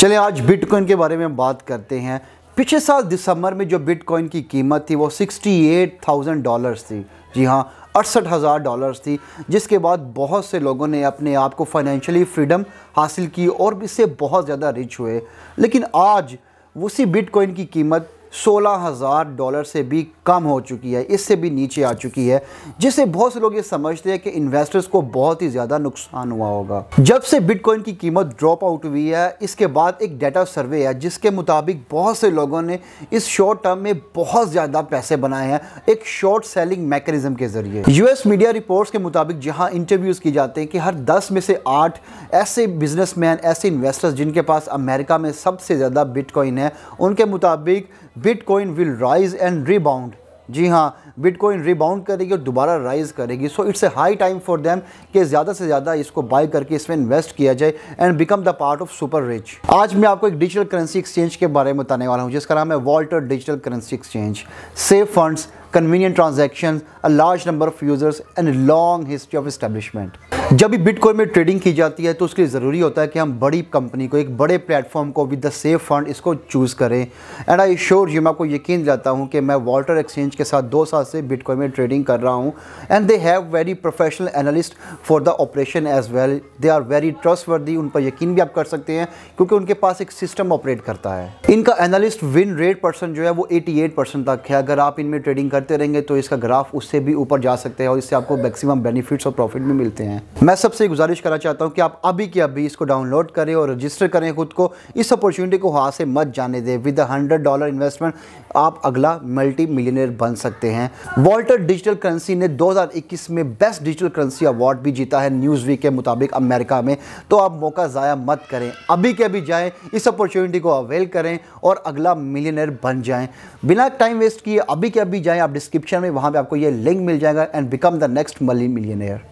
चले आज बिटकॉइन के बारे में हम बात करते हैं पिछले साल दिसंबर में जो बिटकॉइन की कीमत थी वो 68,000 डॉलर्स थी जी हाँ अड़सठ हज़ार डॉलर्स थी जिसके बाद बहुत से लोगों ने अपने आप को फाइनेंशियली फ्रीडम हासिल की और इससे बहुत ज़्यादा रिच हुए लेकिन आज उसी बिटकॉइन की कीमत सोलह हज़ार डॉलर से भी कम हो चुकी है इससे भी नीचे आ चुकी है जिससे बहुत से लोग ये समझते हैं कि इन्वेस्टर्स को बहुत ही ज़्यादा नुकसान हुआ होगा जब से बिटकॉइन की कीमत ड्रॉप आउट हुई है इसके बाद एक डेटा सर्वे है जिसके मुताबिक बहुत से लोगों ने इस शॉर्ट टर्म में बहुत ज़्यादा पैसे बनाए हैं एक शॉर्ट सेलिंग मैकेनिज़म के जरिए यूएस मीडिया रिपोर्ट्स के मुताबिक जहाँ इंटरव्यूज़ की जाते हैं कि हर दस में से आठ ऐसे बिजनेसमैन ऐसे इन्वेस्टर्स जिनके पास अमेरिका में सबसे ज़्यादा बिटकॉइन है उनके मुताबिक bitcoin will rise and rebound जी हाँ बिटकॉइन रिबाउंड करेगी और दोबारा राइज करेगी so it's a high time for them कि ज़्यादा से ज़्यादा इसको बाय करके इसमें इन्वेस्ट किया जाए and become the part of super rich आज मैं आपको एक डिजिटल करेंसी एक्सचेंज के बारे में बताने वाला हूँ जिसका नाम है Walter digital currency exchange safe funds convenient transaction a large number of users and long history of establishment जब भी बिटकॉइन में ट्रेडिंग की जाती है तो उसके लिए ज़रूरी होता है कि हम बड़ी कंपनी को एक बड़े प्लेटफॉर्म को विद द सेफ फंड इसको चूज़ करें एंड आई श्योर यू मैं आपको यकीन दिलाता हूँ कि मैं वाल्टर एक्सचेंज के साथ दो साल से बिटकॉइन में ट्रेडिंग कर रहा हूँ and they have very professional analyst for the operation as well they are very trustworthy उन पर यकीन भी आप कर सकते हैं क्योंकि उनके पास एक सिस्टम ऑपरेट करता है इनका एनालिस्ट विन रेट परसेंट जो है वो एटी तक है अगर आप इनमें ट्रेडिंग कर करते रहेंगे तो इसका ग्राफ उससे भी ऊपर जा सकते हैं और इससे आपको मैक्सिमम बेनिफिट्स और प्रॉफिट भी मिलते हैं मैं सबसे गुजारिश करना चाहता हूँ कि आप अभी के अभी इसको डाउनलोड करें और रजिस्टर करें खुद को इस अपॉर्चुनिटी को हाथ से मत जाने दें विद हंड्रेड डॉलर इन्वेस्टमेंट आप अगला मल्टी मिलीनियर बन सकते हैं वॉल्टर डिजिटल करेंसी ने दो में बेस्ट डिजिटल करेंसी अवार्ड भी जीता है न्यूज़ वीक के मुताबिक अमेरिका में तो आप मौका ज़ाया मत करें अभी के अभी जाएं इस अपॉर्चुनिटी को अवेल करें और अगला मिलीनियर बन जाएं बिना टाइम वेस्ट किए अभी के अभी जाएं आप डिस्क्रिप्शन में वहाँ पे आपको ये लिंक मिल जाएगा and become the next multi millionaire